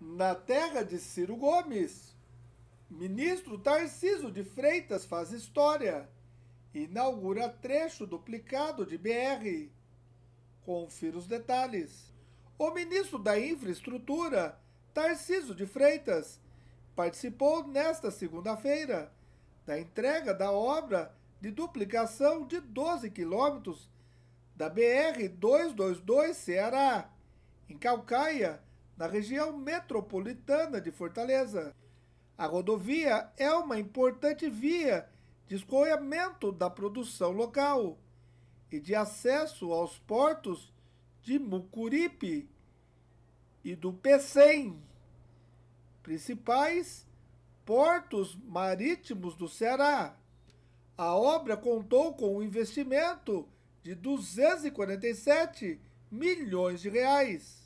na terra de Ciro Gomes. Ministro Tarciso de Freitas faz história. Inaugura trecho duplicado de BR. Confira os detalhes. O ministro da Infraestrutura, Tarciso de Freitas, participou nesta segunda-feira da entrega da obra de duplicação de 12 quilômetros da BR-222 Ceará, em Calcaia, na região metropolitana de Fortaleza. A rodovia é uma importante via de escoamento da produção local e de acesso aos portos de Mucuripe e do Pecém, principais portos marítimos do Ceará. A obra contou com um investimento de 247 milhões de reais.